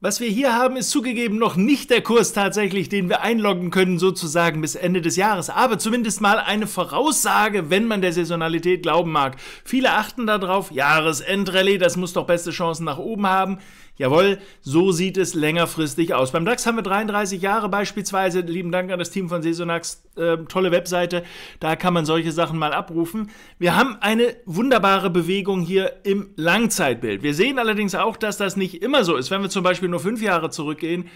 Was wir hier haben, ist zugegeben noch nicht der Kurs tatsächlich, den wir einloggen können, sozusagen bis Ende des Jahres, aber zumindest mal eine Voraussage, wenn man der Saisonalität glauben mag. Viele achten darauf, Jahresendrallye, das muss doch beste Chancen nach oben haben. Jawohl, so sieht es längerfristig aus. Beim DAX haben wir 33 Jahre beispielsweise. Lieben Dank an das Team von Saisonax. Äh, tolle Webseite. Da kann man solche Sachen mal abrufen. Wir haben eine wunderbare Bewegung hier im Langzeitbild. Wir sehen allerdings auch, dass das nicht immer so ist. Wenn wir zum Beispiel nur fünf Jahre zurückgehen,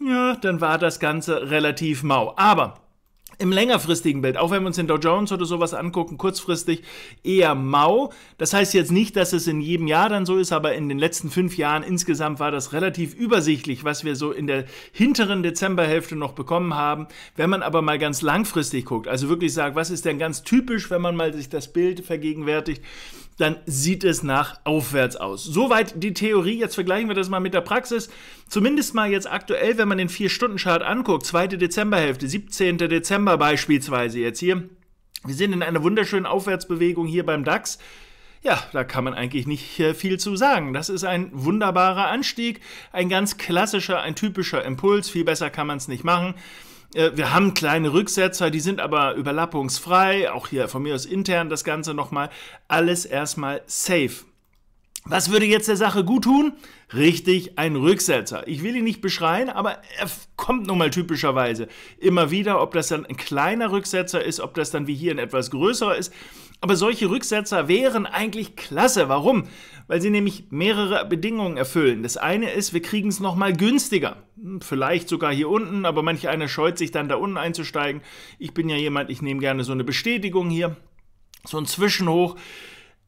ja, dann war das Ganze relativ mau. Aber im längerfristigen Bild, auch wenn wir uns den Dow Jones oder sowas angucken, kurzfristig eher mau. Das heißt jetzt nicht, dass es in jedem Jahr dann so ist, aber in den letzten fünf Jahren insgesamt war das relativ übersichtlich, was wir so in der hinteren Dezemberhälfte noch bekommen haben. Wenn man aber mal ganz langfristig guckt, also wirklich sagt, was ist denn ganz typisch, wenn man mal sich das Bild vergegenwärtigt, dann sieht es nach aufwärts aus. Soweit die Theorie. Jetzt vergleichen wir das mal mit der Praxis. Zumindest mal jetzt aktuell, wenn man den 4-Stunden-Chart anguckt, 2. Dezemberhälfte, 17. Dezember beispielsweise jetzt hier. Wir sind in einer wunderschönen Aufwärtsbewegung hier beim DAX. Ja, da kann man eigentlich nicht äh, viel zu sagen. Das ist ein wunderbarer Anstieg, ein ganz klassischer, ein typischer Impuls. Viel besser kann man es nicht machen. Äh, wir haben kleine Rücksetzer, die sind aber überlappungsfrei. Auch hier von mir aus intern das Ganze nochmal. Alles erstmal safe. Was würde jetzt der Sache gut tun? Richtig, ein Rücksetzer. Ich will ihn nicht beschreien, aber er kommt nun mal typischerweise immer wieder, ob das dann ein kleiner Rücksetzer ist, ob das dann wie hier ein etwas größerer ist. Aber solche Rücksetzer wären eigentlich klasse. Warum? Weil sie nämlich mehrere Bedingungen erfüllen. Das eine ist, wir kriegen es nochmal günstiger. Hm, vielleicht sogar hier unten, aber manch einer scheut sich dann da unten einzusteigen. Ich bin ja jemand, ich nehme gerne so eine Bestätigung hier, so ein Zwischenhoch.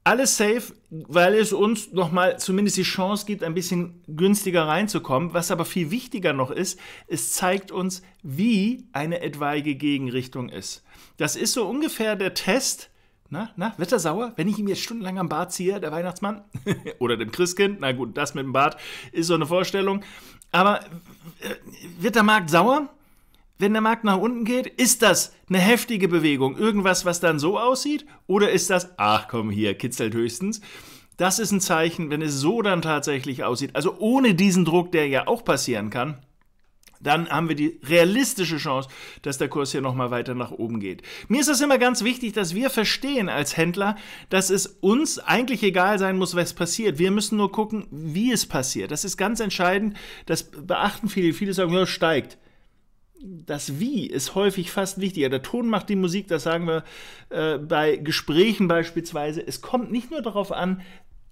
Alles safe, weil es uns nochmal zumindest die Chance gibt, ein bisschen günstiger reinzukommen. Was aber viel wichtiger noch ist, es zeigt uns, wie eine etwaige Gegenrichtung ist. Das ist so ungefähr der Test, na, na, wird er sauer, wenn ich ihm jetzt stundenlang am Bart ziehe, der Weihnachtsmann? Oder dem Christkind? Na gut, das mit dem Bart ist so eine Vorstellung. Aber äh, wird der Markt sauer? Wenn der Markt nach unten geht, ist das eine heftige Bewegung? Irgendwas, was dann so aussieht? Oder ist das, ach komm hier, kitzelt höchstens? Das ist ein Zeichen, wenn es so dann tatsächlich aussieht. Also ohne diesen Druck, der ja auch passieren kann, dann haben wir die realistische Chance, dass der Kurs hier nochmal weiter nach oben geht. Mir ist es immer ganz wichtig, dass wir verstehen als Händler, dass es uns eigentlich egal sein muss, was passiert. Wir müssen nur gucken, wie es passiert. Das ist ganz entscheidend. Das beachten viele. Viele sagen, ja, steigt das Wie ist häufig fast wichtiger. Der Ton macht die Musik, das sagen wir äh, bei Gesprächen beispielsweise. Es kommt nicht nur darauf an,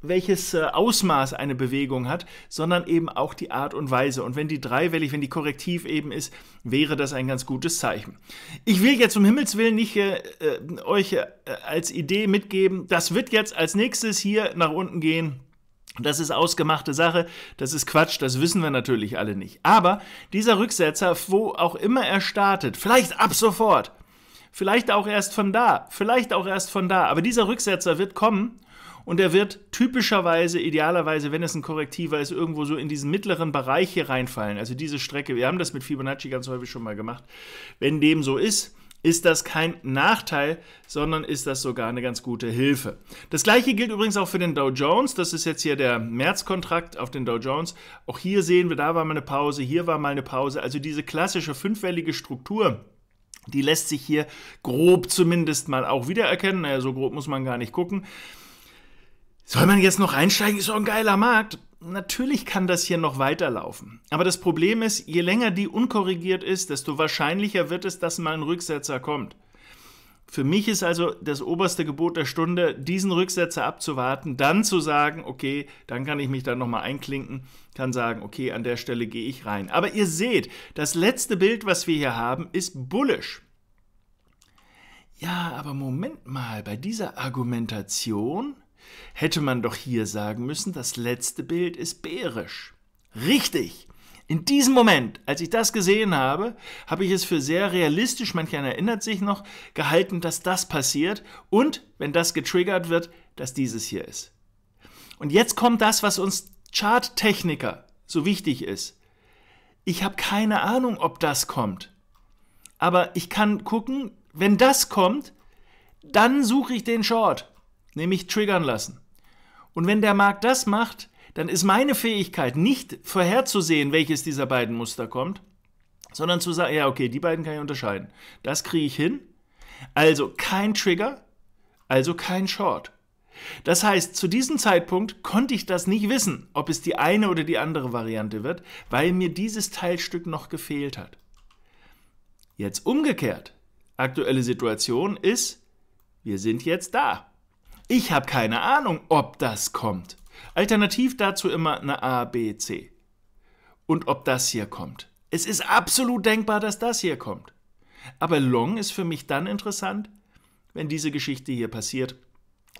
welches äh, Ausmaß eine Bewegung hat, sondern eben auch die Art und Weise. Und wenn die dreiwellig, wenn die korrektiv eben ist, wäre das ein ganz gutes Zeichen. Ich will jetzt um Himmels Willen nicht äh, äh, euch äh, als Idee mitgeben, das wird jetzt als nächstes hier nach unten gehen. Das ist ausgemachte Sache, das ist Quatsch, das wissen wir natürlich alle nicht. Aber dieser Rücksetzer, wo auch immer er startet, vielleicht ab sofort, vielleicht auch erst von da, vielleicht auch erst von da, aber dieser Rücksetzer wird kommen und er wird typischerweise, idealerweise, wenn es ein Korrektiver ist, irgendwo so in diesen mittleren Bereich hier reinfallen. Also diese Strecke, wir haben das mit Fibonacci ganz häufig schon mal gemacht. Wenn dem so ist, ist das kein Nachteil, sondern ist das sogar eine ganz gute Hilfe. Das gleiche gilt übrigens auch für den Dow Jones. Das ist jetzt hier der Märzkontrakt auf den Dow Jones. Auch hier sehen wir, da war mal eine Pause, hier war mal eine Pause. Also diese klassische fünfwellige Struktur, die lässt sich hier grob zumindest mal auch wiedererkennen. Naja, so grob muss man gar nicht gucken. Soll man jetzt noch einsteigen? Ist doch ein geiler Markt. Natürlich kann das hier noch weiterlaufen. Aber das Problem ist, je länger die unkorrigiert ist, desto wahrscheinlicher wird es, dass mal ein Rücksetzer kommt. Für mich ist also das oberste Gebot der Stunde, diesen Rücksetzer abzuwarten, dann zu sagen, okay, dann kann ich mich dann nochmal einklinken, kann sagen, okay, an der Stelle gehe ich rein. Aber ihr seht, das letzte Bild, was wir hier haben, ist bullisch. Ja, aber Moment mal, bei dieser Argumentation hätte man doch hier sagen müssen, das letzte Bild ist bärisch. Richtig! In diesem Moment, als ich das gesehen habe, habe ich es für sehr realistisch, manch einer erinnert sich noch, gehalten, dass das passiert und, wenn das getriggert wird, dass dieses hier ist. Und jetzt kommt das, was uns Charttechniker so wichtig ist. Ich habe keine Ahnung, ob das kommt. Aber ich kann gucken, wenn das kommt, dann suche ich den Short nämlich triggern lassen. Und wenn der Markt das macht, dann ist meine Fähigkeit nicht vorherzusehen, welches dieser beiden Muster kommt, sondern zu sagen, ja, okay, die beiden kann ich unterscheiden. Das kriege ich hin. Also kein Trigger, also kein Short. Das heißt, zu diesem Zeitpunkt konnte ich das nicht wissen, ob es die eine oder die andere Variante wird, weil mir dieses Teilstück noch gefehlt hat. Jetzt umgekehrt. Aktuelle Situation ist, wir sind jetzt da. Ich habe keine Ahnung, ob das kommt. Alternativ dazu immer eine A, B, C. Und ob das hier kommt. Es ist absolut denkbar, dass das hier kommt. Aber Long ist für mich dann interessant, wenn diese Geschichte hier passiert,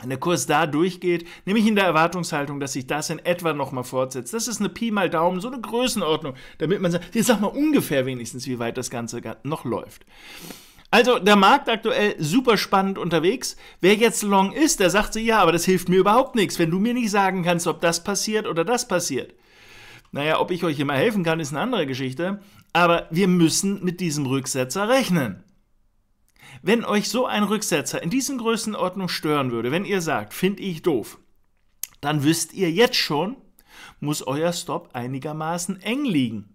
wenn der Kurs da durchgeht, nämlich in der Erwartungshaltung, dass sich das in etwa nochmal fortsetzt. Das ist eine Pi mal Daumen, so eine Größenordnung, damit man sagt, jetzt sag mal ungefähr wenigstens, wie weit das Ganze noch läuft. Also der Markt aktuell super spannend unterwegs. Wer jetzt long ist, der sagt so, ja, aber das hilft mir überhaupt nichts, wenn du mir nicht sagen kannst, ob das passiert oder das passiert. Naja, ob ich euch immer helfen kann, ist eine andere Geschichte. Aber wir müssen mit diesem Rücksetzer rechnen. Wenn euch so ein Rücksetzer in diesen Größenordnung stören würde, wenn ihr sagt, finde ich doof, dann wisst ihr jetzt schon, muss euer Stop einigermaßen eng liegen.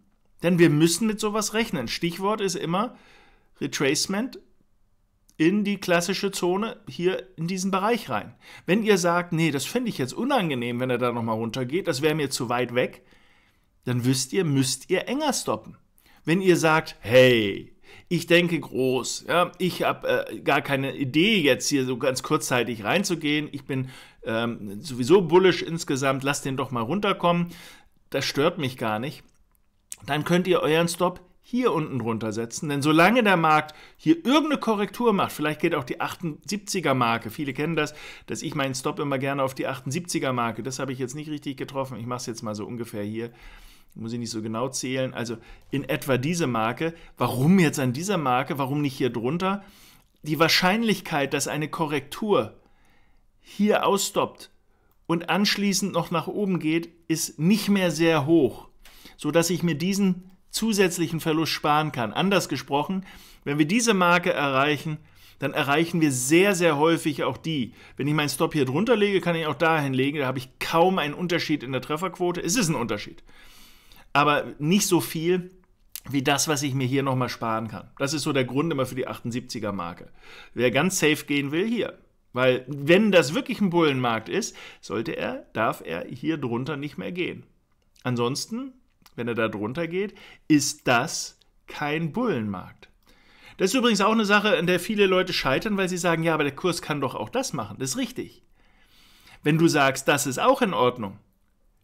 Denn wir müssen mit sowas rechnen. Stichwort ist immer, Retracement in die klassische Zone hier in diesen Bereich rein. Wenn ihr sagt, nee, das finde ich jetzt unangenehm, wenn er da nochmal runtergeht, das wäre mir zu weit weg, dann wisst ihr, müsst ihr enger stoppen. Wenn ihr sagt, hey, ich denke groß, ja, ich habe äh, gar keine Idee, jetzt hier so ganz kurzzeitig reinzugehen, ich bin ähm, sowieso bullish insgesamt, lasst den doch mal runterkommen, das stört mich gar nicht, dann könnt ihr euren Stop hier unten drunter setzen. denn solange der Markt hier irgendeine Korrektur macht, vielleicht geht auch die 78er Marke, viele kennen das, dass ich meinen Stop immer gerne auf die 78er Marke, das habe ich jetzt nicht richtig getroffen, ich mache es jetzt mal so ungefähr hier, muss ich nicht so genau zählen, also in etwa diese Marke, warum jetzt an dieser Marke, warum nicht hier drunter? Die Wahrscheinlichkeit, dass eine Korrektur hier ausstoppt und anschließend noch nach oben geht, ist nicht mehr sehr hoch, sodass ich mir diesen zusätzlichen Verlust sparen kann. Anders gesprochen, wenn wir diese Marke erreichen, dann erreichen wir sehr, sehr häufig auch die. Wenn ich meinen Stop hier drunter lege, kann ich auch dahin legen. Da habe ich kaum einen Unterschied in der Trefferquote. Es ist ein Unterschied. Aber nicht so viel wie das, was ich mir hier nochmal sparen kann. Das ist so der Grund immer für die 78er Marke. Wer ganz safe gehen will, hier. Weil wenn das wirklich ein Bullenmarkt ist, sollte er, darf er hier drunter nicht mehr gehen. Ansonsten wenn er da drunter geht, ist das kein Bullenmarkt. Das ist übrigens auch eine Sache, an der viele Leute scheitern, weil sie sagen, ja, aber der Kurs kann doch auch das machen. Das ist richtig. Wenn du sagst, das ist auch in Ordnung,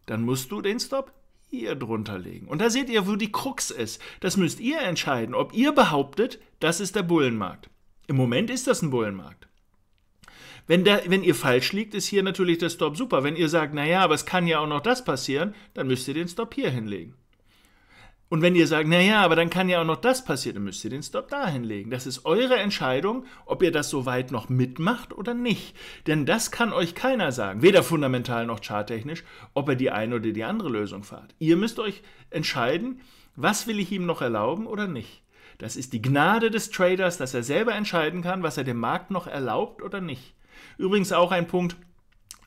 dann musst du den Stop hier drunter legen. Und da seht ihr, wo die Krux ist. Das müsst ihr entscheiden, ob ihr behauptet, das ist der Bullenmarkt. Im Moment ist das ein Bullenmarkt. Wenn, der, wenn ihr falsch liegt, ist hier natürlich der Stop super. Wenn ihr sagt, naja, aber es kann ja auch noch das passieren, dann müsst ihr den Stop hier hinlegen. Und wenn ihr sagt, naja, aber dann kann ja auch noch das passieren, dann müsst ihr den Stop da hinlegen. Das ist eure Entscheidung, ob ihr das so weit noch mitmacht oder nicht. Denn das kann euch keiner sagen, weder fundamental noch charttechnisch, ob er die eine oder die andere Lösung fahrt. Ihr müsst euch entscheiden, was will ich ihm noch erlauben oder nicht. Das ist die Gnade des Traders, dass er selber entscheiden kann, was er dem Markt noch erlaubt oder nicht. Übrigens auch ein Punkt,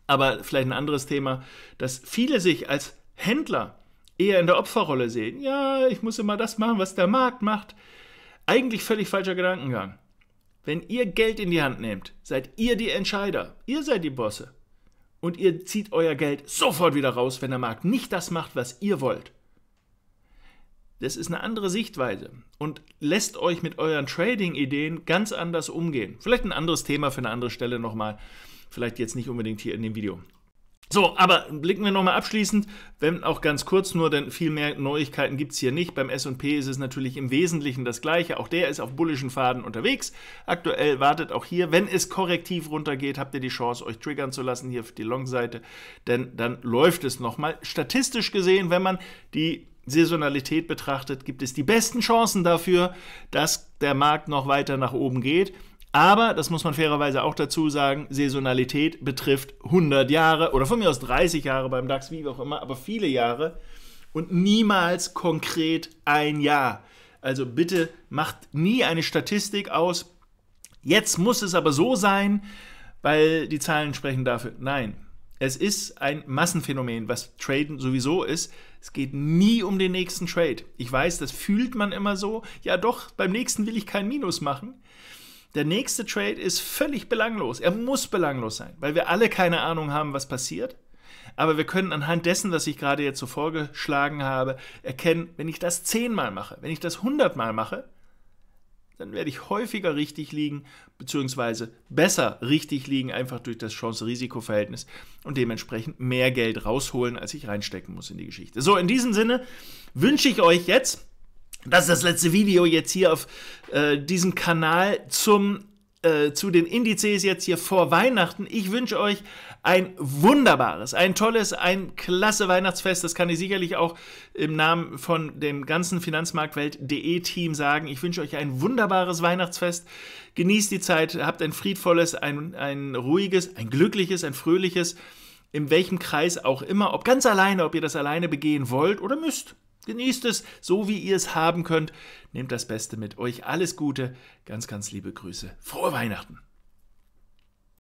aber vielleicht ein anderes Thema, dass viele sich als Händler eher in der Opferrolle sehen. Ja, ich muss immer das machen, was der Markt macht. Eigentlich völlig falscher Gedankengang. Wenn ihr Geld in die Hand nehmt, seid ihr die Entscheider. Ihr seid die Bosse. Und ihr zieht euer Geld sofort wieder raus, wenn der Markt nicht das macht, was ihr wollt. Das ist eine andere Sichtweise und lässt euch mit euren Trading-Ideen ganz anders umgehen. Vielleicht ein anderes Thema für eine andere Stelle nochmal. Vielleicht jetzt nicht unbedingt hier in dem Video. So, aber blicken wir nochmal abschließend, wenn auch ganz kurz nur, denn viel mehr Neuigkeiten gibt es hier nicht. Beim SP ist es natürlich im Wesentlichen das gleiche. Auch der ist auf bullischen Faden unterwegs. Aktuell wartet auch hier, wenn es korrektiv runtergeht, habt ihr die Chance, euch triggern zu lassen hier auf die Long-Seite, denn dann läuft es nochmal. Statistisch gesehen, wenn man die Saisonalität betrachtet, gibt es die besten Chancen dafür, dass der Markt noch weiter nach oben geht. Aber, das muss man fairerweise auch dazu sagen, Saisonalität betrifft 100 Jahre oder von mir aus 30 Jahre beim DAX, wie auch immer, aber viele Jahre und niemals konkret ein Jahr. Also bitte macht nie eine Statistik aus, jetzt muss es aber so sein, weil die Zahlen sprechen dafür. Nein, es ist ein Massenphänomen, was Traden sowieso ist. Es geht nie um den nächsten Trade. Ich weiß, das fühlt man immer so. Ja, doch, beim nächsten will ich kein Minus machen. Der nächste Trade ist völlig belanglos. Er muss belanglos sein, weil wir alle keine Ahnung haben, was passiert. Aber wir können anhand dessen, was ich gerade jetzt so vorgeschlagen habe, erkennen, wenn ich das zehnmal mache, wenn ich das hundertmal mache, dann werde ich häufiger richtig liegen, beziehungsweise besser richtig liegen, einfach durch das Chance-Risiko-Verhältnis und dementsprechend mehr Geld rausholen, als ich reinstecken muss in die Geschichte. So, in diesem Sinne wünsche ich euch jetzt das ist das letzte Video jetzt hier auf äh, diesem Kanal zum äh, zu den Indizes jetzt hier vor Weihnachten. Ich wünsche euch ein wunderbares, ein tolles, ein klasse Weihnachtsfest. Das kann ich sicherlich auch im Namen von dem ganzen Finanzmarktwelt.de Team sagen. Ich wünsche euch ein wunderbares Weihnachtsfest. Genießt die Zeit, habt ein friedvolles, ein, ein ruhiges, ein glückliches, ein fröhliches, in welchem Kreis auch immer, ob ganz alleine, ob ihr das alleine begehen wollt oder müsst. Genießt es so, wie ihr es haben könnt. Nehmt das Beste mit euch. Alles Gute. Ganz, ganz liebe Grüße. Frohe Weihnachten.